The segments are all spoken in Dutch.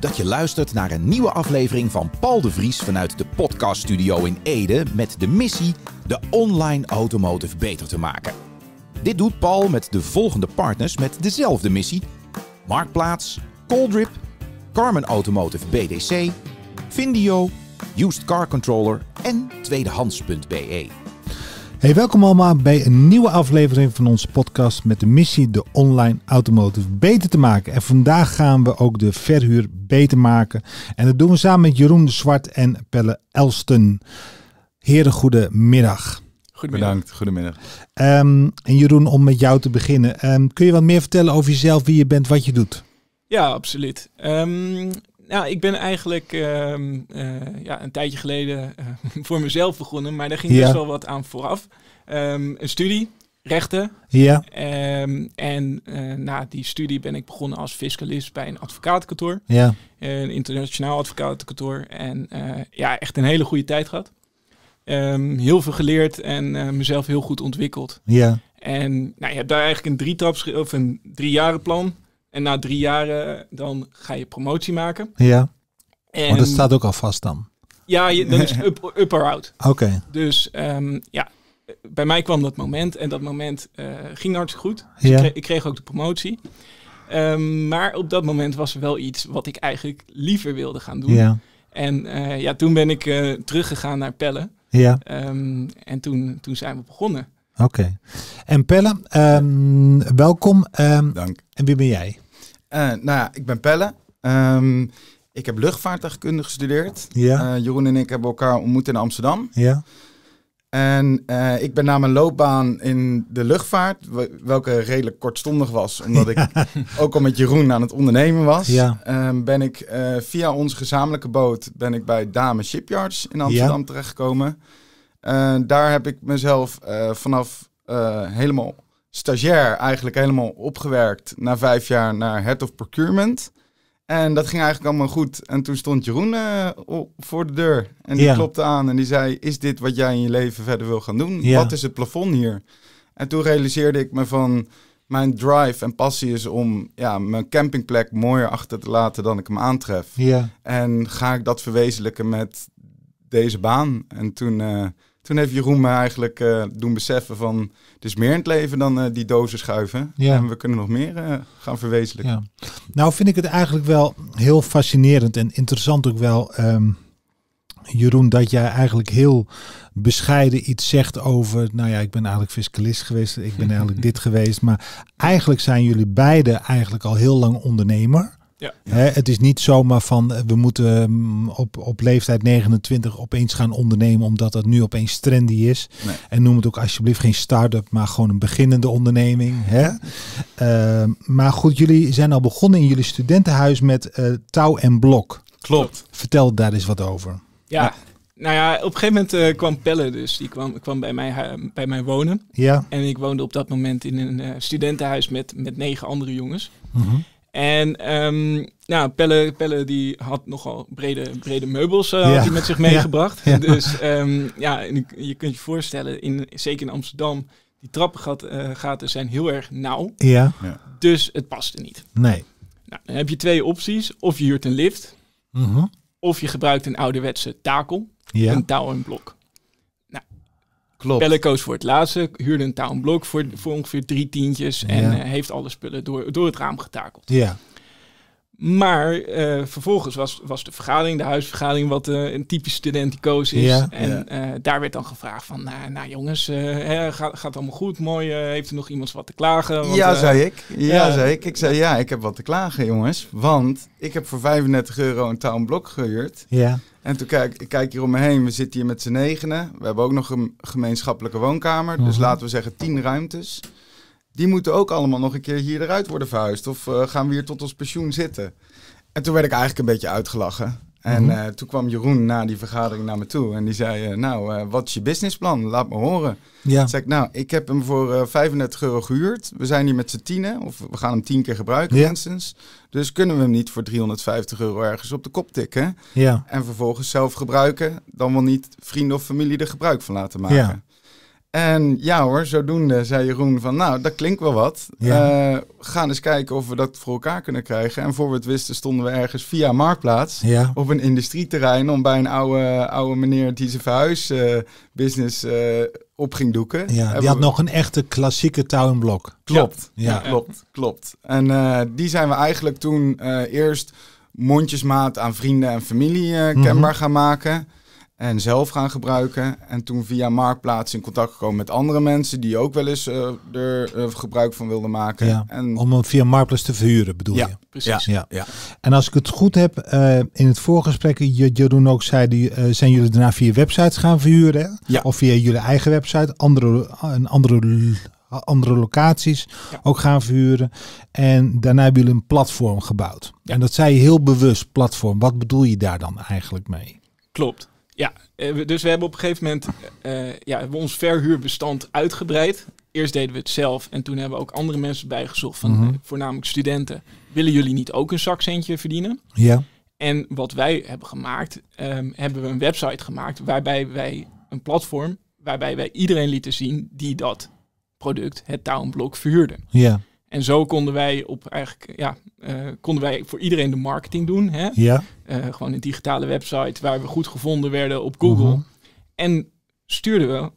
dat je luistert naar een nieuwe aflevering van Paul de Vries vanuit de podcaststudio in Ede met de missie de online automotive beter te maken. Dit doet Paul met de volgende partners met dezelfde missie: Marktplaats, Coldrip, Carmen Automotive BDC, Findio, Used Car Controller en tweedehands.be. Hey, welkom allemaal bij een nieuwe aflevering van onze podcast met de missie de online automotive beter te maken. En vandaag gaan we ook de verhuur beter maken. En dat doen we samen met Jeroen de Zwart en Pelle Elsten. Heren, goedemiddag. Goedemiddag. Bedankt, goedemiddag. Um, en Jeroen, om met jou te beginnen. Ehm, kun je wat meer vertellen over jezelf, wie je bent, wat je doet? Ja, absoluut. Um, nou, ik ben eigenlijk ehm, eh, ja, een tijdje geleden eh, voor mezelf begonnen, maar daar ging ja. best wel wat aan vooraf. Ehm, een studie, rechten. Ja. Ehm, en eh, na die studie ben ik begonnen als fiscalist bij een advocatenkantoor. Ja. Een internationaal advocatenkantoor. En ja, echt een hele goede tijd gehad. heel veel geleerd en mezelf heel goed ontwikkeld. Ja. En nou, je hebt daar eigenlijk een drietraps of een drie jaren plan. En na drie jaar eh, dan ga je promotie maken. Ja. En... Maar dat staat ook al vast dan? Ja, je, dan is up, up or out. Oké. Dus ehm, ja, bij mij kwam dat moment. En dat moment eh, ging hartstikke goed. Dus ja. ik, kreeg, ik, kreeg, ook de promotie. Ehm, maar op dat moment was er wel iets wat ik eigenlijk liever wilde gaan doen. Ja. En eh, ja, toen ben ik uh, teruggegaan naar Pelle. Ja. Ehm, en toen, toen zijn we begonnen. Oké. En Pelle, welkom. Dank. En wie ben jij? Eh, nou ja, ik ben Pelle. Ehm, ik heb luchtvaartdeskunde gestudeerd. Ja. Eh, Jeroen en ik hebben elkaar ontmoet in Amsterdam. Ja. En eh, ik ben na mijn loopbaan in de luchtvaart, welke redelijk kortstondig was, omdat ik ook al met Jeroen aan het ondernemen was, ja. Ehm, ben ik via onze gezamenlijke boot ben ik bij Dame Shipyards in Amsterdam ja. terechtgekomen. daar heb ik mezelf vanaf helemaal stagiair eigenlijk helemaal opgewerkt na vijf jaar naar Head of Procurement. En dat ging eigenlijk allemaal goed. En toen stond Jeroen eh, voor de deur. En die klopte aan en die zei: Is dit wat jij in je leven verder wil gaan doen? Wat is het plafond hier? En toen realiseerde ik me van mijn drive en passie is om ja, mijn campingplek mooier achter te laten dan ik hem aantref. Yeah. En ga ik dat verwezenlijken met deze baan? En toen. Eh, toen heeft Jeroen me eigenlijk eh, doen beseffen van... het is meer in het leven dan eh, die dozen schuiven. Ja. En we kunnen nog meer eh, gaan verwezenlijken. Ja. Nou vind ik het eigenlijk wel heel fascinerend en interessant ook wel... Ehm, Jeroen, dat jij eigenlijk heel bescheiden iets zegt over. Nou ja, ik ben eigenlijk fiscalist geweest, ik ben eigenlijk dit geweest. Maar eigenlijk zijn jullie beiden eigenlijk al heel lang ondernemer. Ja. Hè, het is niet zomaar van eh, we moeten mm, op, op leeftijd 29 opeens gaan ondernemen omdat dat nu opeens trendy is. En noem het ook alsjeblieft geen start-up, maar gewoon een beginnende onderneming. Hè? Ehm, maar goed, jullie zijn al begonnen in jullie studentenhuis met eh, touw en blok. Klopt. Vertel daar eens wat over. Ja, nou ja, op een gegeven moment eh, kwam Pelle dus. Die kwam, kwam bij, mij, bij mij wonen. Ja. En ik woonde op dat moment in een studentenhuis met, met negen andere jongens. Mm en um, ehm, ja, nou, Pelle, Pelle die had nogal brede, brede meubels eh, met zich meegebracht. Dus ehm, ja, je kunt je voorstellen, in, zeker in Amsterdam, die trappengaten eh, gaten zijn heel erg nauw. Ja. Dus het paste niet. Nee. Nou, dan heb je twee opties. Of je huurt een lift, mhm. of je gebruikt een ouderwetse takel, een touw en blok. Klopt. voor het laatste, huurde een townblok voor, voor ongeveer drie tientjes en eh, heeft alle spullen door, door het raam getakeld. Ja. Maar eh, vervolgens was, was de vergadering, de huisvergadering, wat uh, een typisch studenticoos is. en daar werd dan gevraagd van, nou, nou jongens, hè, gaat, het allemaal goed, mooi, heeft er nog iemand wat te klagen? Want, ja, zei ik. Ja, zei ik. Ik zei, ja, ik heb wat te klagen, jongens. Want ik heb voor 35 euro een townblok gehuurd. Ja. En toen kijk ik kijk hier om me heen. We zitten hier met z'n negenen. We hebben ook nog een gemeenschappelijke woonkamer. Dus mhm. laten we zeggen tien ruimtes. Die moeten ook allemaal nog een keer hier eruit worden verhuisd. Of eh, gaan we hier tot ons pensioen zitten? En toen werd ik eigenlijk een beetje uitgelachen. En mhm. eh, toen kwam Jeroen na die vergadering naar me toe en die zei: eh, Nou, eh, wat is je businessplan? Laat me horen. Ja. zei ik: Nou, ik heb hem voor 35 euro gehuurd. We zijn hier met z'n tienen, of we gaan hem tien keer gebruiken, ja. minstens. Dus kunnen we hem niet voor 350 euro ergens op de kop tikken. Ja. En vervolgens zelf gebruiken, dan wel niet vrienden of familie er gebruik van laten maken. Ja. En ja hoor, zodoende zei Jeroen van, nou, dat klinkt wel wat. Eh, gaan eens kijken of we dat voor elkaar kunnen krijgen. En voor we het wisten stonden we ergens via Marktplaats op een industrieterrein... om bij een oude, oude meneer die zijn verhuisbusiness eh, uh, eh, op ging doeken. Ja, die had nog een echte klassieke tuinblok. Klopt, ja. klopt, klopt. En die zijn we eigenlijk toen eerst mondjesmaat aan vrienden en familie mhm. kenbaar gaan maken en zelf gaan gebruiken. En toen via Marktplaats in contact gekomen met andere mensen die ook wel eens eh, er eh, gebruik van wilden maken. en... Om hem via Marktplaats te verhuren bedoel ja, je? Precies. Ja, ja. En als ik het goed heb, eh, in het voorgesprek, Jeroen ook zei, die, zijn jullie daarna via websites gaan verhuren? ja Of via jullie eigen website, andere, een andere andere locaties ook gaan verhuren. En daarna hebben jullie een platform gebouwd. En dat zei je heel bewust platform. Wat bedoel je daar dan eigenlijk mee? Klopt. Ja, eh, dus we hebben op een gegeven moment eh, eh, ja, hebben ons verhuurbestand uitgebreid. Eerst deden we het zelf en toen hebben we ook andere mensen bijgezocht, van, mhm. voornamelijk studenten. Willen jullie niet ook een zakcentje verdienen? Ja. En wat wij hebben gemaakt, ehm, hebben we een website gemaakt waarbij wij een platform, waarbij wij iedereen lieten zien die dat product, het townblok, verhuurde. Ja. En zo konden wij op eigenlijk, ja, eh, konden wij voor iedereen de marketing doen. Hè? Ja. Eh, gewoon een digitale website waar we goed gevonden werden op Google. Mhm. En stuurden we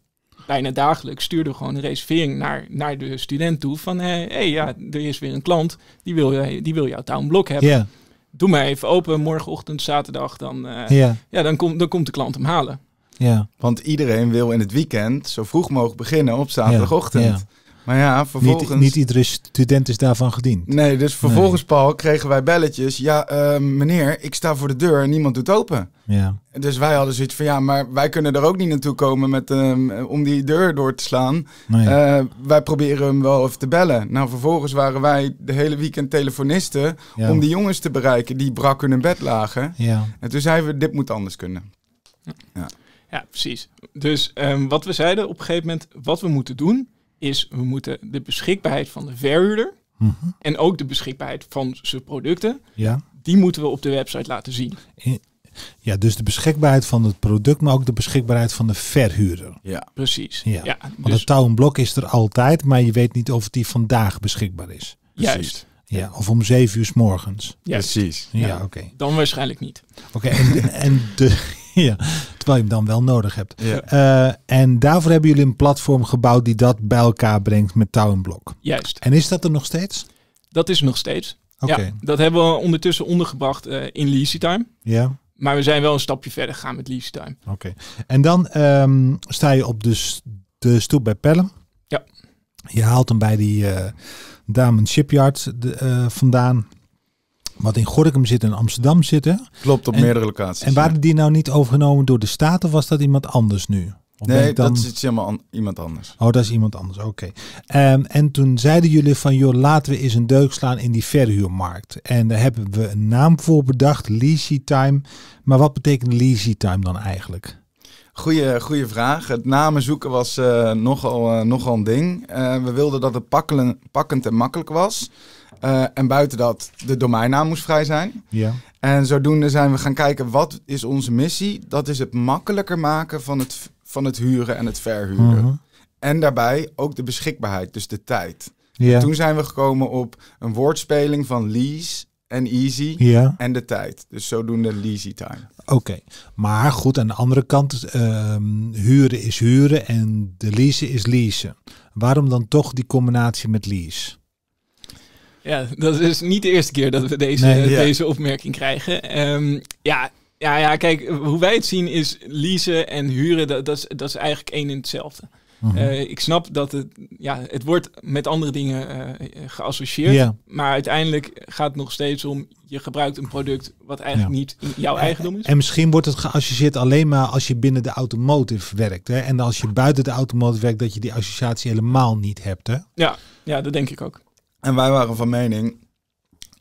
bijna dagelijks stuurden we gewoon een reservering naar, naar de student toe. Van hé, hey, ja, er is weer een klant die wil, die wil jouw townblok hebben. Doe mij even open morgenochtend, zaterdag. Dan, uh, ja, dan, komt dan komt de klant hem halen. Ja. Want iedereen wil in het weekend zo vroeg mogelijk beginnen op zaterdagochtend. Maar ja, vervolgens... Niet, iedere student is daarvan gediend. Nee, dus vervolgens, Paul, kregen wij belletjes. Ja, ehm, meneer, ik sta voor de deur en niemand doet open. Ja. Dus wij hadden zoiets van, ja, maar wij kunnen er ook niet naartoe komen met, ehm, om die deur door te slaan. Eh, wij proberen hem wel even te bellen. Nou, vervolgens waren wij de hele weekend telefonisten om die jongens te bereiken die brak hun bed lagen. Ja. En toen zeiden we, dit moet anders kunnen. Ja, ja precies. Dus ehm, wat we zeiden op een gegeven moment, wat we moeten doen is we moeten de beschikbaarheid van de verhuurder mhm. en ook de beschikbaarheid van zijn producten, ja. die moeten we op de website laten zien. Ja, dus de beschikbaarheid van het product, maar ook de beschikbaarheid van de verhuurder. Ja, precies. Ja. Want het dus- touw en blok is er altijd, maar je weet niet of die vandaag beschikbaar is. Precies. Juist. Ja, of om zeven uur s morgens. precies. Ja, oké. Dan waarschijnlijk niet. Oké, en, en de, terwijl je hem dan wel nodig hebt. Eh, en daarvoor hebben jullie een platform gebouwd die dat bij elkaar brengt met touw Juist. En is dat er nog steeds? Dat is nog steeds. Oké. Ja, dat hebben we ondertussen ondergebracht uh, in Leasy Ja. Maar we zijn wel een stapje verder gegaan met Leasy Oké. En dan ehm, sta je op de, de stoep bij Pelham. Ja. Je haalt hem bij die uh, eh, Damen Shipyard vandaan wat in Gorkum zit en Amsterdam zitten. Klopt, op meerdere locaties. En waren die nou niet overgenomen door de staat of was dat iemand anders nu? Of nee, dan... dat is helemaal iemand anders. Oh, dat is iemand anders, oké. Ehm, en toen zeiden jullie van, joh, laten we eens een deuk slaan in die verhuurmarkt. En daar hebben we een naam voor bedacht, Leasy Time. Maar wat betekent Leasy Time dan eigenlijk? Goeie, goeie vraag. Het namen zoeken was eh, nogal, eh, nogal een ding. Eh, we wilden dat het pakkelen, pakkend en makkelijk was. Eh, en buiten dat, de domeinnaam moest vrij zijn. Ja. En zodoende zijn we gaan kijken, wat is onze missie? Dat is het makkelijker maken van het, van het huren en het verhuren. Mhm. En daarbij ook de beschikbaarheid, dus de tijd. Ja. Toen zijn we gekomen op een woordspeling van lease en easy ja. en de tijd. Dus zodoende leasy time. Oké, maar goed, aan de andere kant, ehm, huren is huren en de lease is leasen. Waarom dan toch die combinatie met lease? Ja, dat is dus niet de eerste keer dat we deze, deze opmerking krijgen. Ehm, ja, ja, ja, kijk, hoe wij het zien is leasen en huren, dat, dat, is, dat is eigenlijk één en hetzelfde. Mhm. Eh, ik snap dat het, ja, het wordt met andere dingen eh, geassocieerd. Maar uiteindelijk gaat het nog steeds om, je gebruikt een product wat eigenlijk niet jouw eigendom is. En misschien wordt het geassocieerd alleen maar als je binnen de automotive werkt. Hè? En als je buiten de automotive werkt, dat je die associatie helemaal niet hebt. Hè? Ja, ja, dat denk ik ook. En wij waren van mening,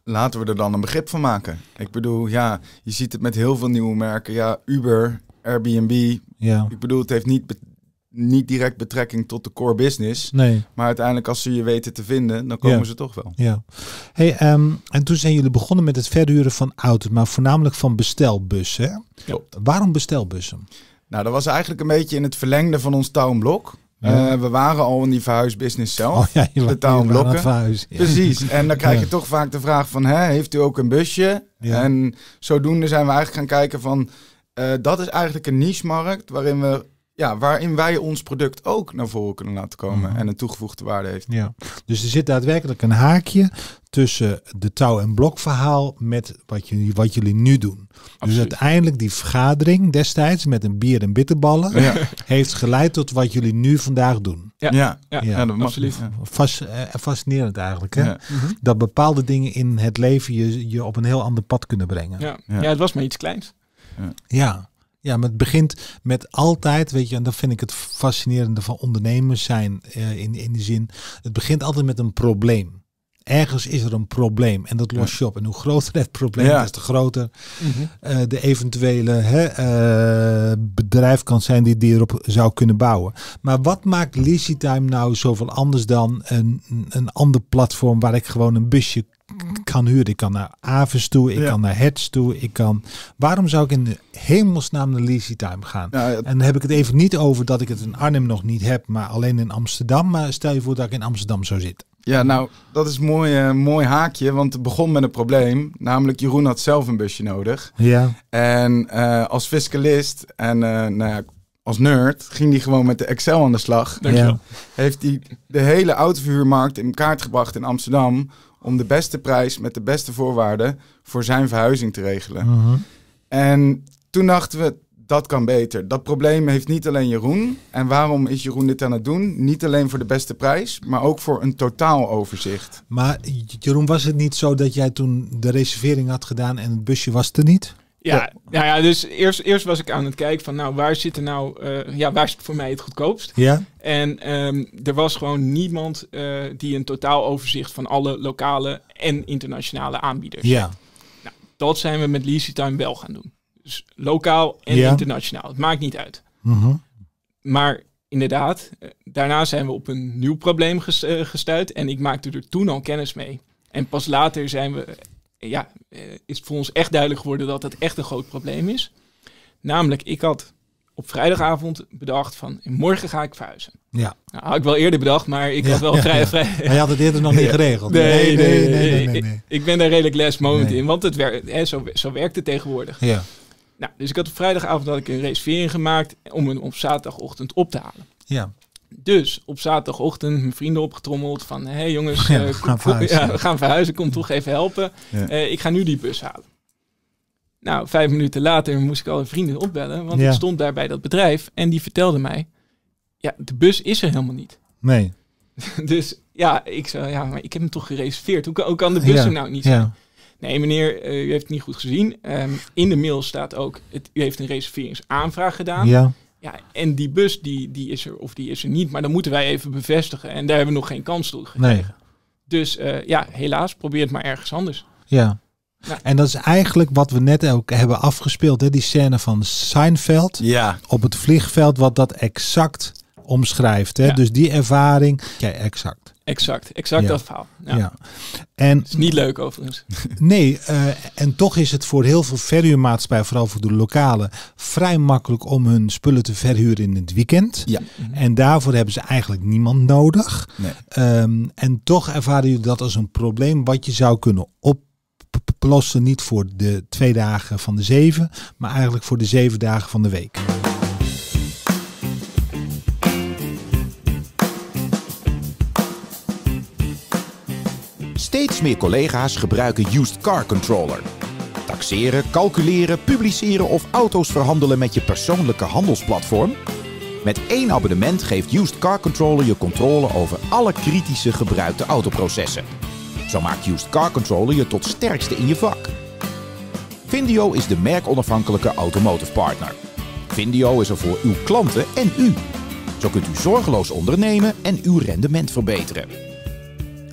laten we er dan een begrip van maken. Ik bedoel, ja, je ziet het met heel veel nieuwe merken. Ja, Uber, Airbnb. Ja. Ik bedoel, het heeft niet, niet direct betrekking tot de core business. Nee. Maar uiteindelijk als ze je weten te vinden, dan komen ze toch wel. Ja. Hey, ehm, en toen zijn jullie begonnen met het verhuren van auto's, maar voornamelijk van bestelbussen. Ja. Waarom bestelbussen? Nou, dat was eigenlijk een beetje in het verlengde van ons townblok. Eh, we waren al in die verhuisbusiness zelf. Oh, dus Precies. En dan krijg je toch vaak de vraag van, hè, heeft u ook een busje? En zodoende zijn we eigenlijk gaan kijken van, eh, dat is eigenlijk een niche-markt waarin we ja, waarin wij ons product ook naar voren kunnen laten komen mhm. en een toegevoegde waarde heeft. Ja. Dus er zit daadwerkelijk een haakje tussen de touw- en blokverhaal met wat je wat jullie nu doen. Dus uiteindelijk die vergadering destijds met een bier en bitterballen heeft geleid tot wat jullie nu vandaag doen. Ja, ja, ja, ja. dat absoluut. Eh, fascinerend eigenlijk. Hè? Mhm. Dat bepaalde dingen in het leven je, je op een heel ander pad kunnen brengen. Ja, ja. het was maar iets kleins. Ja. Ja, maar het begint met altijd, weet je, en dat vind ik het fascinerende van ondernemers zijn eh, in, in die zin. Het begint altijd met een probleem. Ergens is er een probleem en dat los je op. En hoe groter het probleem is, te groter mhm. eh, de eventuele hè, eh, bedrijf kan zijn die, die erop zou kunnen bouwen. Maar wat maakt Lazytime nou zoveel anders dan een, een ander platform waar ik gewoon een busje kan huren. Ik kan naar Aves toe, ik kan naar Heads toe, ik kan... Waarom zou ik in de hemelsnaam naar Lazy Time gaan? Nou, en dan heb ik het even niet over dat ik het in Arnhem nog niet heb, maar alleen in Amsterdam. Maar stel je voor dat ik in Amsterdam zou zitten. Ja, nou, dat is een mooi, eh, mooi haakje, want het begon met een probleem. Namelijk, Jeroen had zelf een busje nodig. Ja. En eh, als fiscalist en eh, nou ja, als nerd ging hij gewoon met de Excel aan de slag. Dankjewel. Ja. Heeft hij de hele autoverhuurmarkt in kaart gebracht in Amsterdam om de beste prijs met de beste voorwaarden voor zijn verhuizing te regelen. Mhm. En toen dachten we, dat kan beter. Dat probleem heeft niet alleen Jeroen. En waarom is Jeroen dit aan het doen? Niet alleen voor de beste prijs, maar ook voor een totaal overzicht. Maar Jeroen, was het niet zo dat jij toen de reservering had gedaan en het busje was er niet? Ja, ja. Nou ja, dus eerst, eerst was ik aan het kijken van, nou, waar zit er nou, eh, ja, waar zit voor mij het goedkoopst? Ja. En ehm, er was gewoon niemand eh, die een totaal overzicht van alle lokale en internationale aanbieders. Ja. Nou, dat zijn we met Time wel gaan doen. Dus lokaal en internationaal. Het maakt niet uit. Mhm. Maar inderdaad, eh, daarna zijn we op een nieuw probleem gestuurd. En ik maakte er toen al kennis mee. En pas later zijn we eh, ja, eh, is voor ons echt duidelijk geworden dat het echt een groot probleem is. Namelijk, ik had op vrijdagavond bedacht van morgen ga ik verhuizen. Ja. Nou, had ik wel eerder bedacht, maar ik had wel ja, vrij, ja. vrij... je had het eerder nog niet geregeld. Nee, nee, nee. nee, nee, ik, ben daar redelijk last moment in, want het werkt, hè, zo, zo werkt het tegenwoordig. Ja. Nou, dus ik had op vrijdagavond dat ik een reservering gemaakt om hem op zaterdagochtend op te halen. Ja. Dus op zaterdagochtend mijn vrienden opgetrommeld van... hé hey jongens, we, eh, gaan verhuizen. Ja, we gaan verhuizen, kom toch even helpen. Eh, ik ga nu die bus halen. Nou, vijf minuten later moest ik alle vrienden opbellen, want ik stond daar bij dat bedrijf. En die vertelde mij, ja, de bus is er helemaal niet. Nee. dus ja, ik zei, ja, maar ik heb hem toch gereserveerd. Hoe kan, hoe kan de bus er nou niet zijn? Nee, meneer, eh, u heeft het niet goed gezien. Ehm, in de mail staat ook, u heeft een reserveringsaanvraag gedaan. Ja. Ja, en die bus die, die is er of die is er niet, maar dan moeten wij even bevestigen. En daar hebben we nog geen kans toe gekregen. Nee. Dus eh, ja, helaas, probeer het maar ergens anders. Ja. En dat is eigenlijk wat we net ook hebben afgespeeld, hè? die scène van Seinfeld ja. op het vliegveld, wat dat exact omschrijft. Hè? Dus die ervaring, ja, exact. Exact, exact ja. dat verhaal. Ja. ja. En, is niet leuk overigens. Nee, eh, en toch is het voor heel veel verhuurmaatschappijen, vooral voor de lokale, vrij makkelijk om hun spullen te verhuren in het weekend. Ja. Mhm. En daarvoor hebben ze eigenlijk niemand nodig. Ehm, en toch ervaren jullie dat als een probleem wat je zou kunnen oplossen. Niet voor de twee dagen van de zeven, maar eigenlijk voor de zeven dagen van de week. meer collega's gebruiken Used Car Controller. Taxeren, calculeren, publiceren of auto's verhandelen met je persoonlijke handelsplatform? Met één abonnement geeft Used Car Controller je controle over alle kritische gebruikte autoprocessen. Zo maakt Used Car Controller je tot sterkste in je vak. Vindio is de merkonafhankelijke automotive partner. Vindio is er voor uw klanten en u. Zo kunt u zorgeloos ondernemen en uw rendement verbeteren.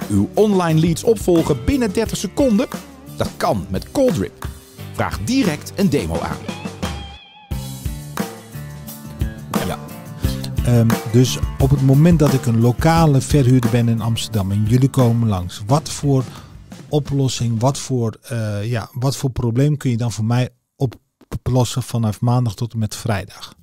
Uw online leads opvolgen binnen 30 seconden? Dat kan met Coldrip. Vraag direct een demo aan. Ja. Ehm, dus op het moment dat ik een lokale verhuurder ben in Amsterdam en jullie komen langs, wat voor oplossing, wat voor, eh, ja, wat voor probleem kun je dan voor mij oplossen vanaf maandag tot en met vrijdag?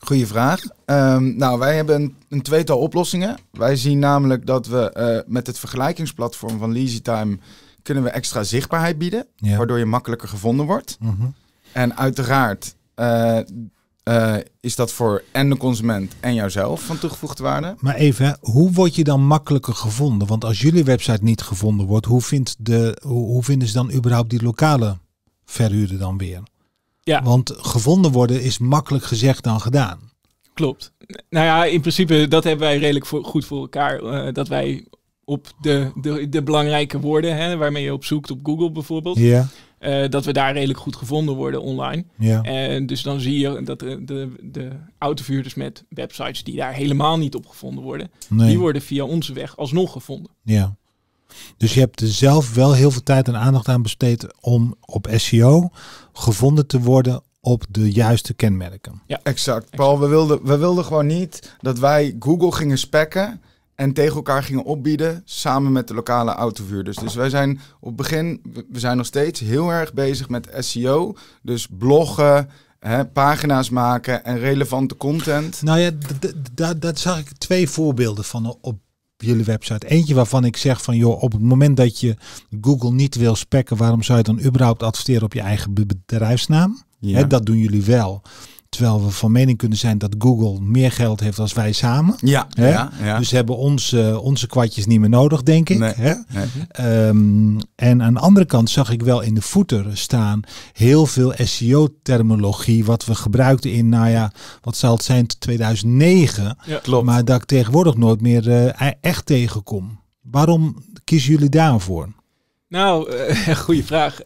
Goeie vraag. Ehm, nou, wij hebben een, een, tweetal oplossingen. Wij zien namelijk dat we eh, met het vergelijkingsplatform van LeasyTime kunnen we extra zichtbaarheid bieden, waardoor je makkelijker gevonden wordt. Mhm. En uiteraard eh, eh, is dat voor en de consument en jouzelf van toegevoegde waarde. Maar even, hoe word je dan makkelijker gevonden? Want als jullie website niet gevonden wordt, hoe, vindt de, hoe vinden ze dan überhaupt die lokale verhuurder dan weer? Ja. Want gevonden worden is makkelijk gezegd dan gedaan. Klopt. Nou ja, in principe dat hebben wij redelijk voor, goed voor elkaar. Eh, dat wij op de, de, de belangrijke woorden, hè, waarmee je op zoekt op Google bijvoorbeeld. Ja. Eh, dat we daar redelijk goed gevonden worden online. Ja. En dus dan zie je dat de, de, de met websites die daar helemaal niet op gevonden worden, die worden via onze weg alsnog gevonden. Ja. Dus je hebt er zelf wel heel veel tijd en aandacht aan besteed om op SEO gevonden te worden op de juiste kenmerken. Ja, exact. Paul, we wilden, we wilden gewoon niet dat wij Google gingen spekken en tegen elkaar gingen opbieden samen met de lokale autovuurders. Dus wij zijn op het begin, we zijn nog steeds heel erg bezig met SEO. Dus bloggen, pagina's maken en relevante content. Nou ja, daar zag ik twee voorbeelden van op jullie website. Eentje waarvan ik zeg van joh, op het moment dat je Google niet wil spekken, waarom zou je dan überhaupt adverteren op je eigen bedrijfsnaam? Ja. dat doen jullie wel. Terwijl we van mening kunnen zijn dat Google meer geld heeft als wij samen. Ja, hè? ja, Dus hebben ons, eh, onze kwartjes niet meer nodig, denk ik. hè? Ehm, en aan de andere kant zag ik wel in de voeter staan heel veel SEO-terminologie. Wat we gebruikten in, nou ja, wat zal het zijn, 2009. Ja, klopt. Maar dat ik tegenwoordig nooit meer eh, e-, echt tegenkom. Waarom kiezen jullie daarvoor? Nou, eh, goede vraag.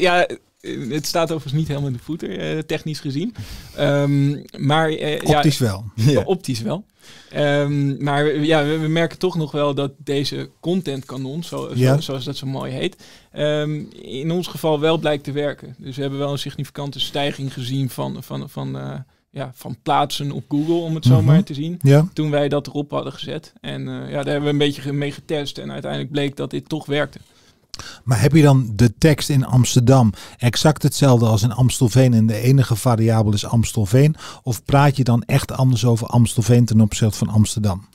ja, eh, het staat overigens niet helemaal in de voeten, eh, technisch gezien. Ehm, maar, optisch, eh, ja, wel. Ja. optisch wel. Ehm, maar ja, we, merken toch nog wel dat deze content zo, zoals dat zo mooi heet, ehm, in ons geval wel blijkt te werken. Dus we hebben wel een significante stijging gezien van, van, van, ja, van plaatsen op Google, om het zo mhm. maar te zien. Ja. Toen wij dat erop hadden gezet. En ja, daar hebben we een beetje mee getest. En uiteindelijk bleek dat dit toch werkte. Maar heb je dan de tekst in Amsterdam exact hetzelfde als in Amstelveen en de enige variabele is Amstelveen? Of praat je dan echt anders over Amstelveen ten opzichte van Amsterdam?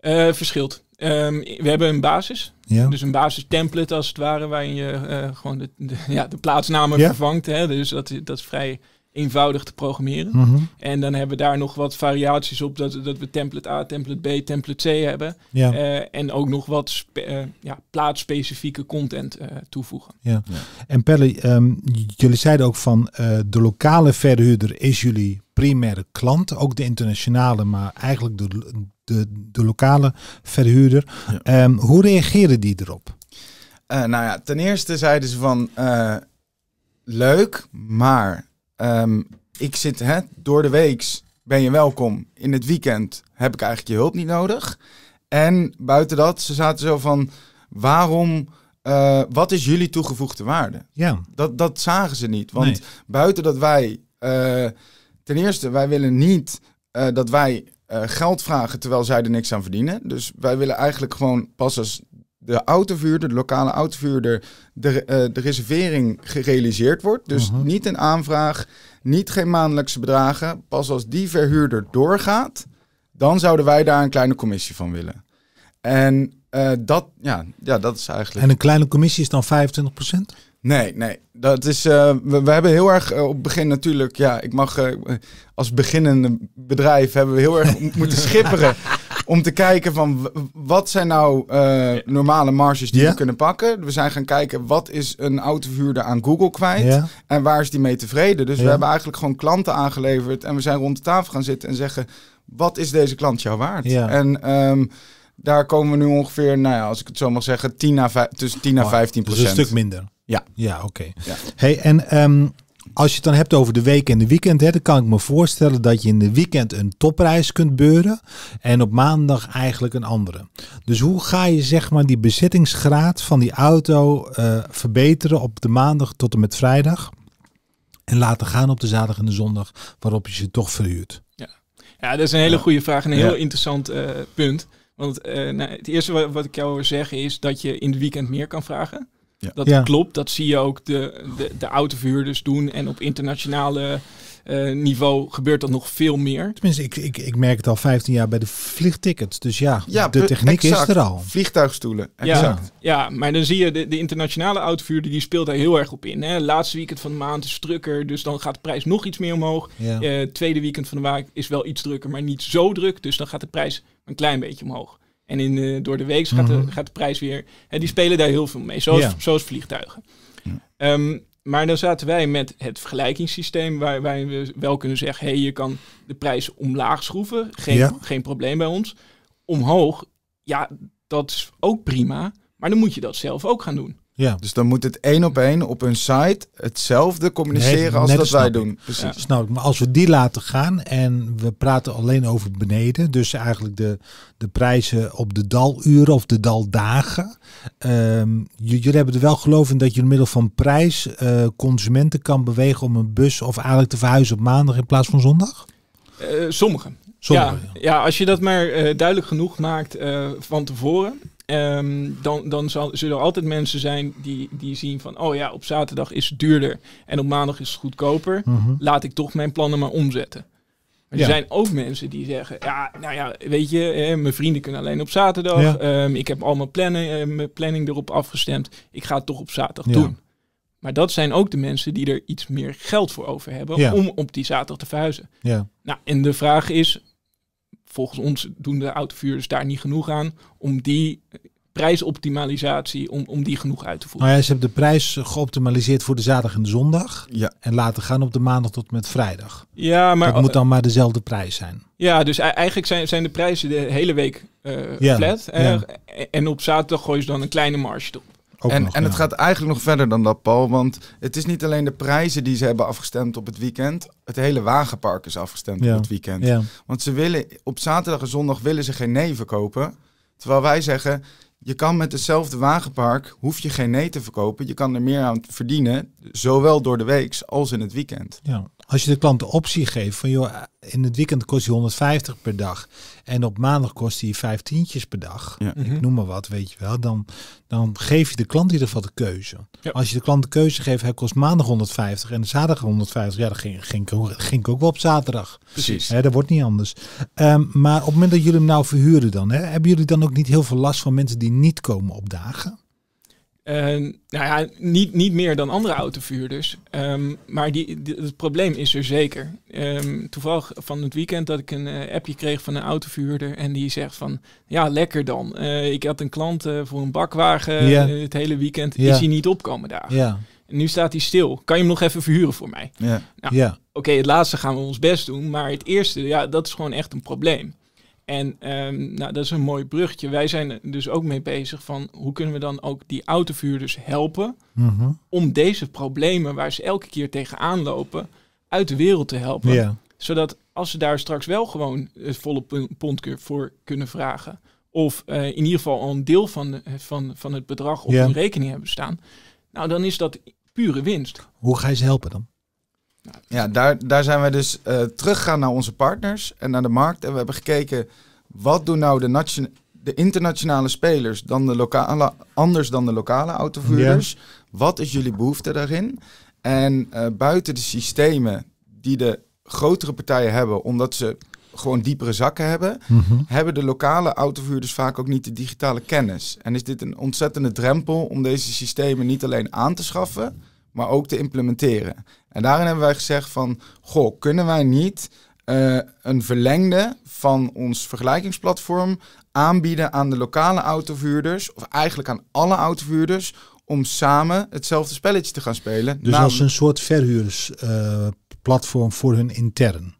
Uh, verschilt. Ehm, we hebben een basis. Dus een basis template als het ware, waarin je eh, gewoon de, ja, de plaatsnamen vervangt. Hè? Dus dat, dat is vrij eenvoudig te programmeren. Mhm. En dan hebben we daar nog wat variaties op, dat, dat we template A, template B, template C hebben. Ja. Eh, en ook nog wat uh, ja, plaatsspecifieke content eh, toevoegen. Ja. En pelle ehm, jullie zeiden ook van de lokale verhuurder is jullie primaire klant, ook de internationale, maar eigenlijk de, de, de lokale verhuurder. Ehm, hoe reageren die erop? nou ja, ten eerste zeiden ze van leuk, maar Ehm, ik zit hè, door de weeks ben je welkom. In het weekend heb ik eigenlijk je hulp niet nodig. En buiten dat, ze zaten zo van waarom. Eh, wat is jullie toegevoegde waarde? Ja. Dat, dat zagen ze niet. Want buiten dat wij. Eh, ten eerste, wij willen niet eh, dat wij geld vragen terwijl zij er niks aan verdienen. Dus wij willen eigenlijk gewoon pas als de autoverhuurder, de lokale autovuurder, de, eh, de reservering gerealiseerd wordt. Dus mhm. niet een aanvraag, niet geen maandelijkse bedragen. Pas als die verhuurder doorgaat, dan zouden wij daar een kleine commissie van willen. En eh, dat, ja, ja, dat is eigenlijk. En een kleine commissie is dan 25%? Nee, nee. Dat is, eh, we, hebben heel erg op het begin natuurlijk, ja, ik mag als beginnende bedrijf hebben we heel erg moeten schipperen om te kijken van wat zijn nou eh, normale marges die we kunnen pakken. We zijn gaan kijken wat is een autoverhuurder aan Google kwijt en waar is die mee tevreden. Dus we hebben eigenlijk gewoon klanten aangeleverd en we zijn rond de tafel gaan zitten en zeggen wat is deze klant jou waard? En ehm, daar komen we nu ongeveer, nou ja, als ik het zo mag zeggen, 10 na tussen 10 naar 15 procent. Dus een stuk minder. Ja. Ja, oké. Hey, en... Ehm, als je het dan hebt over de week en de weekend, hè, dan kan ik me voorstellen dat je in de weekend een topreis kunt beuren en op maandag eigenlijk een andere. Dus hoe ga je zeg maar die bezettingsgraad van die auto eh, verbeteren op de maandag tot en met vrijdag? En laten gaan op de zaterdag en de zondag waarop je ze toch verhuurt? Ja, ja dat is een hele goede vraag en een heel interessant eh, punt. Want uh, nou, het eerste wat, ik jou wil zeggen is dat je in de weekend meer kan vragen. Ja. Dat klopt, dat zie je ook de, de, de autoverhuurders doen. En op internationale eh, niveau gebeurt dat nog veel meer. Tenminste, ik, ik, ik merk het al 15 jaar bij de vliegtickets. Dus ja, ja de techniek is er al. Vliegtuigstoelen, Ja, ja, maar dan zie je de, de internationale autoverhuurder, die speelt daar heel erg op in. Hè. Laatste weekend van de maand is drukker, dus dan gaat de prijs nog iets meer omhoog. Ja. Eh, tweede weekend van de maand is wel iets drukker, maar niet zo druk. Dus dan gaat de prijs een klein beetje omhoog. En in, eh, door de week gaat, de, mhm. gaat de prijs weer. Hè, die spelen daar heel veel mee, zoals, zoals vliegtuigen. Ehm, maar dan zaten wij met het vergelijkingssysteem, waar, wij we wel kunnen zeggen: hé, hey, je kan de prijs omlaag schroeven, geen, geen probleem bij ons. Omhoog, ja, dat is ook prima, maar dan moet je dat zelf ook gaan doen. Ja. Dus dan moet het één op één op hun site hetzelfde communiceren als dat wij doen. Precies. Ja. Maar als we die laten gaan en we praten alleen over beneden, dus eigenlijk de, de prijzen op de daluren of de daldagen. Um, jullie hebben er wel geloof in dat je door middel van prijs eh, consumenten kan bewegen om een bus of eigenlijk te verhuizen op maandag in plaats van zondag? sommigen. Eh, sommigen ja, ja. als je dat maar eh, duidelijk genoeg maakt van tevoren Ehm, dan, dan zullen er altijd mensen zijn die, die zien van, oh ja, op zaterdag is het duurder en op maandag is het goedkoper. Mhm. Laat ik toch mijn plannen maar omzetten. Maar er zijn ook mensen die zeggen, ja, nou ja, weet je, hè, mijn vrienden kunnen alleen op zaterdag. Ehm, ik heb al mijn plannen, eh, mijn planning erop afgestemd. Ik ga het toch op zaterdag doen. Maar dat zijn ook de mensen die er iets meer geld voor over hebben om op die zaterdag te verhuizen. Ja. Nou, en de vraag is, volgens ons doen de autovuurders daar niet genoeg aan om die prijsoptimalisatie, om, om die genoeg uit te voeren. Nou ja, ze hebben de prijs eh, geoptimaliseerd voor de zaterdag en de zondag. Ja. En laten gaan op de maandag tot met vrijdag. Ja, maar... het eh, moet dan maar dezelfde prijs zijn. Ja, dus eigenlijk zijn, zijn de prijzen de hele week uh, flat. En op zaterdag gooi je dan een kleine marge op en en het gaat eigenlijk nog verder dan dat, Paul. Want het is niet alleen de prijzen die ze hebben afgestemd op het weekend. Het hele wagenpark is afgestemd op het weekend. Want ze willen op zaterdag en zondag willen ze geen nee verkopen. Terwijl wij zeggen, je kan met hetzelfde wagenpark, hoef je geen nee te verkopen. Je kan er meer aan verdienen, zowel door de weeks als in het weekend. Ja. Als je de klant de optie geeft van joh, in het weekend kost hij 150 per dag en op maandag kost hij 15 per dag, ik mhm. noem maar wat, weet je wel, dan, dan geef je de klant in ieder geval de keuze. Als je de klant de keuze geeft, hij kost maandag 150 en zaterdag 150, ja, dan ging, ging, ging ik ook wel op zaterdag. Precies. dat wordt niet anders. Ehm, maar op het moment dat jullie hem nou verhuren dan, hebben jullie dan ook niet heel veel last van mensen die niet komen op dagen? Ehm, nou ja, niet, niet meer dan andere autovuurders, ehm, maar die, het probleem is er zeker. Um, toevallig van het weekend dat ik een eh, appje kreeg van een autoverhuurder. En die zegt van, ja lekker dan. Eh, ik had een klant eh, voor een bakwagen het hele weekend. Yeah. Is hij niet opkomen daar? Yeah. nu staat hij stil. Kan je hem nog even verhuren voor mij? Nou, ja. Oké, het laatste gaan we ons best doen. Maar het eerste, ja, dat is gewoon echt een probleem. En ehm, nou, dat is een mooi bruggetje. Wij zijn er dus ook mee bezig van hoe kunnen we dan ook die autovuurders helpen mhm. om deze problemen waar ze elke keer tegenaan lopen uit de wereld te helpen. Zodat als ze daar straks wel gewoon het volle pond voor kunnen vragen, of eh, in ieder geval al een deel van, eh, van, van het bedrag op hun rekening hebben staan, nou dan is dat pure winst. Hoe ga je ze helpen dan? Ja, daar, daar zijn we dus uh, teruggegaan naar onze partners en naar de markt. En we hebben gekeken, wat doen nou de, de internationale spelers dan de lokale, anders dan de lokale autovuurders? Wat is jullie behoefte daarin? En eh, buiten de systemen die de grotere partijen hebben, omdat ze gewoon diepere zakken hebben, mhm. hebben de lokale autovuurders vaak ook niet de digitale kennis. En is dit een ontzettende drempel om deze systemen niet alleen aan te schaffen, maar ook te implementeren. En daarin hebben wij gezegd van, goh, kunnen wij niet eh, een verlengde van ons vergelijkingsplatform aanbieden aan de lokale autovuurders, of eigenlijk aan alle autovuurders, om samen hetzelfde spelletje te gaan spelen. Dus nou, als een soort verhuurdersplatform voor hun intern.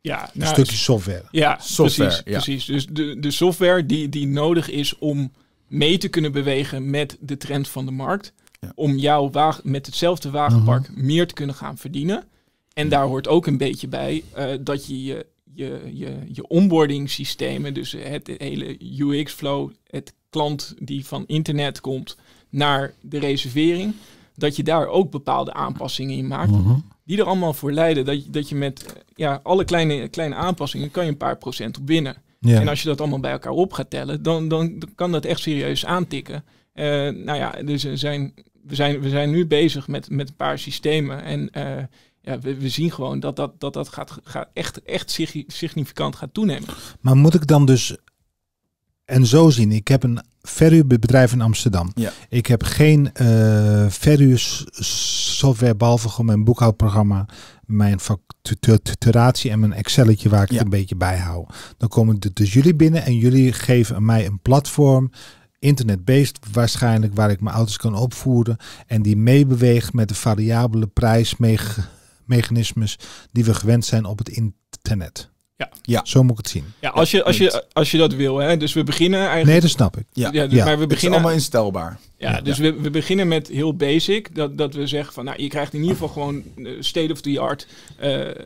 Ja, een nou, stukje software. Ja, precies. precies. Dus de, de software die, die nodig is om mee te kunnen bewegen met de trend van de markt. Om jouw met hetzelfde wagenpark mhm. meer te kunnen gaan verdienen. En daar hoort ook een beetje bij eh, dat je je, je, je, je onboarding systemen, dus het hele UX-flow, het klant die van internet komt naar de reservering, dat je daar ook bepaalde aanpassingen in maakt. Mhm. Die er allemaal voor leiden dat je, dat je met ja, alle kleine, kleine aanpassingen kan je een paar procent op winnen. En als je dat allemaal bij elkaar op gaat tellen, dan, dan, kan dat echt serieus aantikken. Uh, nou ja, dus er zijn we, zijn, we zijn nu bezig met, met een paar systemen. En eh, ja, we, we, zien gewoon dat dat, dat, dat gaat, gaat echt, echt significant gaat toenemen. Maar moet ik dan dus. En zo zien, ik heb een bedrijf in Amsterdam. Ja. Ik heb geen uh, software behalve gewoon mijn boekhoudprogramma, mijn facturatie en mijn Excelletje waar ik het een beetje bij hou. Dan komen dus jullie binnen en jullie geven mij een platform internetbeest waarschijnlijk, waar ik mijn auto's kan opvoeren en die meebeweegt met de variabele prijsmechanismes die we gewend zijn op het internet. Ja. ja, zo moet ik het zien. Ja, als je, als je, als je dat wil. Hè. Dus we beginnen eigenlijk... Nee, dat snap ik. Ja, dus Maar we beginnen... is allemaal instelbaar. Ja, dus We, we beginnen met heel basic. Dat, dat we zeggen van, nou, je krijgt in ieder geval gewoon eh, state-of-the-art eh, eh,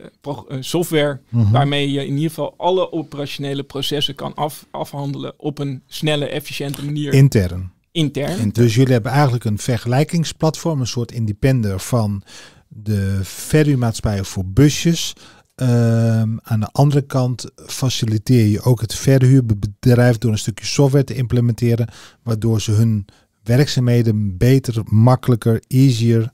software... Mhm. waarmee je in ieder geval alle operationele processen kan af, afhandelen... op een snelle, efficiënte manier. Intern. Intern. dus jullie hebben eigenlijk een vergelijkingsplatform... een soort independer van de ferry voor busjes Ehm, aan de andere kant faciliteer je ook het verhuurbedrijf door een stukje software te implementeren, waardoor ze hun werkzaamheden beter, makkelijker, easier,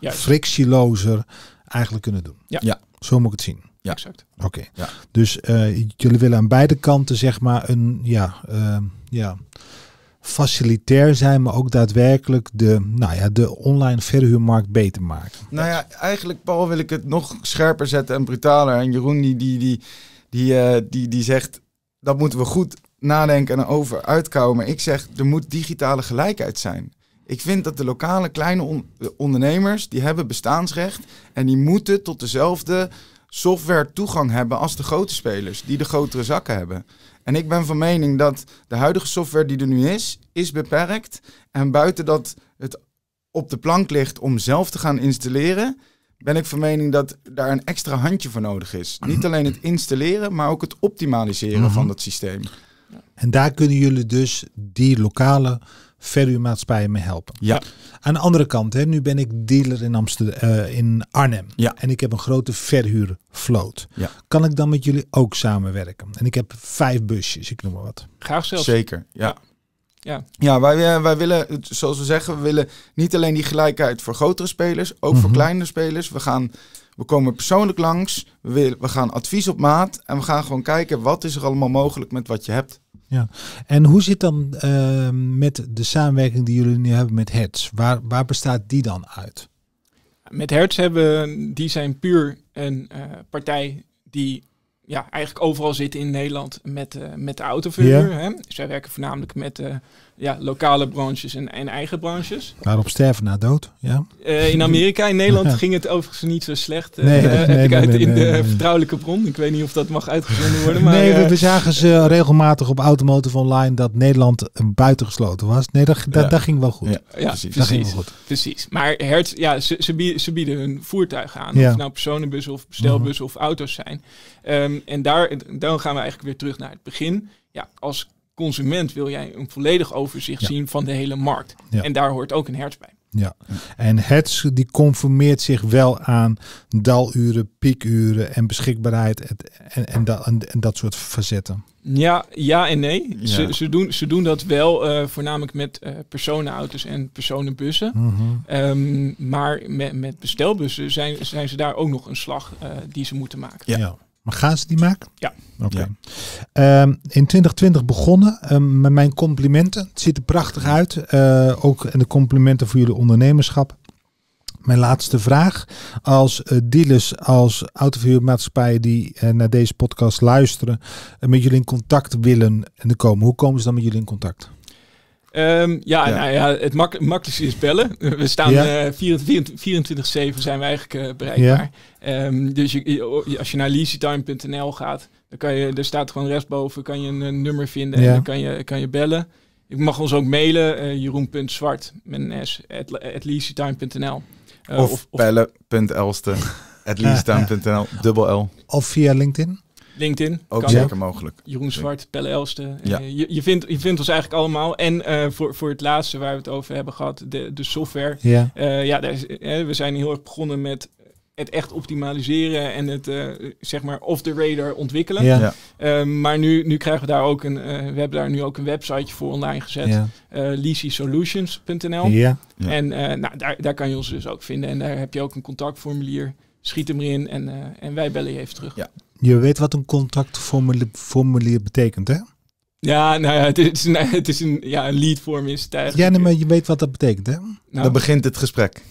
frictielozer eigenlijk kunnen doen. Ja. Zo moet ik het zien. Ja, exact. Oké. Ja. Dus eh, jullie willen aan beide kanten zeg maar een ja, ehm, ja, facilitair zijn, maar ook daadwerkelijk de, nou ja, de online verhuurmarkt beter maken. Nou ja, eigenlijk Paul wil ik het nog scherper zetten en brutaler. En Jeroen die, die, die, die, eh, die, die zegt, dat moeten we goed nadenken en over uitkomen. Maar ik zeg, er moet digitale gelijkheid zijn. Ik vind dat de lokale kleine on ondernemers, die hebben bestaansrecht en die moeten tot dezelfde software toegang hebben als de grote spelers, die de grotere zakken hebben. En ik ben van mening dat de huidige software die er nu is, is beperkt. En buiten dat het op de plank ligt om zelf te gaan installeren, ben ik van mening dat daar een extra handje voor nodig is. Niet alleen het installeren, maar ook het optimaliseren mhm. van dat systeem. En daar kunnen jullie dus die lokale verhuurmaatschappijen me helpen. Ja. Aan de andere kant, hè, nu ben ik dealer in, Amsterdam, eh, in Arnhem. Ja. En ik heb een grote verhuurvloot. Ja. Kan ik dan met jullie ook samenwerken? En ik heb vijf busjes, ik noem maar wat. Graag zelf. Zeker, ja. Ja, ja wij, eh, wij willen, zoals we zeggen, we willen niet alleen die gelijkheid voor grotere spelers, ook voor mhm. kleinere spelers. We gaan... We komen persoonlijk langs, we, willen, we gaan advies op maat en we gaan gewoon kijken wat is er allemaal mogelijk met wat je hebt. Ja, en hoe zit dan ehm, met de samenwerking die jullie nu hebben met Hertz? Waar, waar bestaat die dan uit? Met Hertz hebben die zijn puur een eh, partij die ja, eigenlijk overal zit in Nederland met, eh, met de autoverhuur. Ja. Zij werken voornamelijk met eh, ja, lokale branches en, en eigen branches. Waarop sterven na dood, ja. Eh, in Amerika, in Nederland ging het overigens niet zo slecht. Eh, nee, uh, nee, in de vertrouwelijke bron. Ik weet niet of dat mag uitgezonden worden. Maar, nee, we, zagen ze regelmatig op Automotive Online dat Nederland buitengesloten was. Nee, dat, dat, ging wel goed. Ja, precies. Dat ging wel goed. Precies. Maar Hertz, ja, ze, ze, bieden, hun voertuigen aan. Ja. Of nou personenbussen of bestelbussen mhm. of auto's zijn. Ehm, en daar, dan gaan we eigenlijk weer terug naar het begin. Ja, als consument wil jij een volledig overzicht zien van de hele markt. En daar hoort ook een hertz bij. Ja, en hertz die conformeert zich wel aan daluren, piekuren en beschikbaarheid en, en, da, en, dat soort facetten. Ja, ja en nee. Ze, ze, doen, ze doen dat wel eh, voornamelijk met eh, personenauto's en personenbussen. Mhm. Ehm, maar met, met bestelbussen zijn, zijn ze daar ook nog een slag eh, die ze moeten maken. Ja. Maar gaan ze die maken? Ja. Oké. Ehm, in 2020 begonnen. Ehm, met mijn complimenten. Het ziet er prachtig uit. Eh, ook en de complimenten voor jullie ondernemerschap. Mijn laatste vraag. Als eh, dealers, als autoverhuurmaatschappijen die eh, naar deze podcast luisteren, uh, met jullie in contact willen en komen, hoe komen ze dan met jullie in contact? Ehm, ja, Nou ja, het makkelijkste is bellen. We staan ja. uh, eh, 24-7 zijn we eigenlijk eh, bereikbaar. Ja. Ehm, dus als je naar leasytime.nl gaat, dan kan je, er staat gewoon rechtsboven, kan je een, nummer vinden en dan kan je, kan je bellen. Ik mag ons ook mailen, uh, eh, jeroen.zwart met s, at, of, of bellen.elste, at dubbel L. Of via LinkedIn? LinkedIn. Ook zeker mogelijk. Jeroen Zwart, Pelle Elsten. Eh, ja. Je, je, vindt, je vindt ons eigenlijk allemaal. En eh, voor, voor het laatste waar we het over hebben gehad, de, de software. Ja, eh, ja we zijn heel erg begonnen met het echt optimaliseren en het zeg maar off the radar ontwikkelen. Ja. Ehm, maar nu, nu krijgen we daar ook een, uh, we hebben daar nu ook een websiteje voor online gezet, ja. ja. ja. En nou, daar, daar kan je ons dus ook vinden en daar heb je ook een contactformulier. Schiet hem erin en, en wij bellen je even terug. Ja, je weet wat een contactformulier betekent, hè? Ja, nou ja, het is, het is een, ja, een lead form is het eigenlijk. Ja, maar je weet wat dat betekent, hè? Nou. Dan begint het gesprek.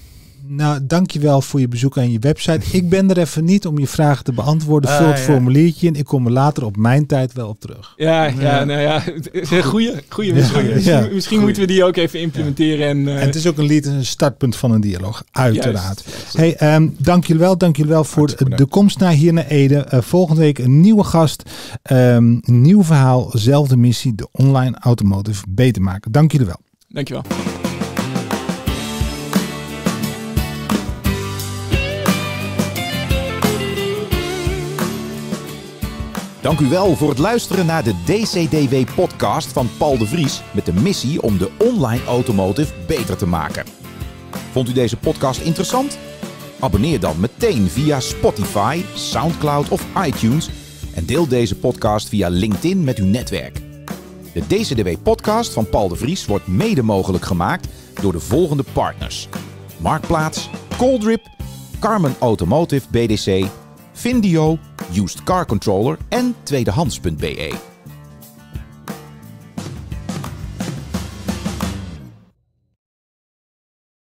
Nou, dankjewel voor je bezoek aan je website. Ik ben er even niet om je vragen te beantwoorden. Vul ah, het formuliertje in. Ik kom er later op mijn tijd wel op terug. Ja, ja, nou ja. Goeie, goeie, ja, goeie. Misschien, misschien moeten we die ook even implementeren. Eh, en, het is ook een een startpunt van een dialoog. Uiteraard. Hey, ehm, dank jullie wel. Dank jullie wel voor de komst naar hier naar Ede. Eh, volgende week een nieuwe gast. Ehm, nieuw verhaal, zelfde missie. De online automotive beter maken. Dank jullie wel. Dankjewel. Dank u wel voor het luisteren naar de DCDW-podcast van Paul de Vries met de missie om de online automotive beter te maken. Vond u deze podcast interessant? Abonneer dan meteen via Spotify, SoundCloud of iTunes en deel deze podcast via LinkedIn met uw netwerk. De DCDW-podcast van Paul de Vries wordt mede mogelijk gemaakt door de volgende partners: Marktplaats, Coldrip, Carmen Automotive BDC, Vindio Used car controller en tweedehands.be.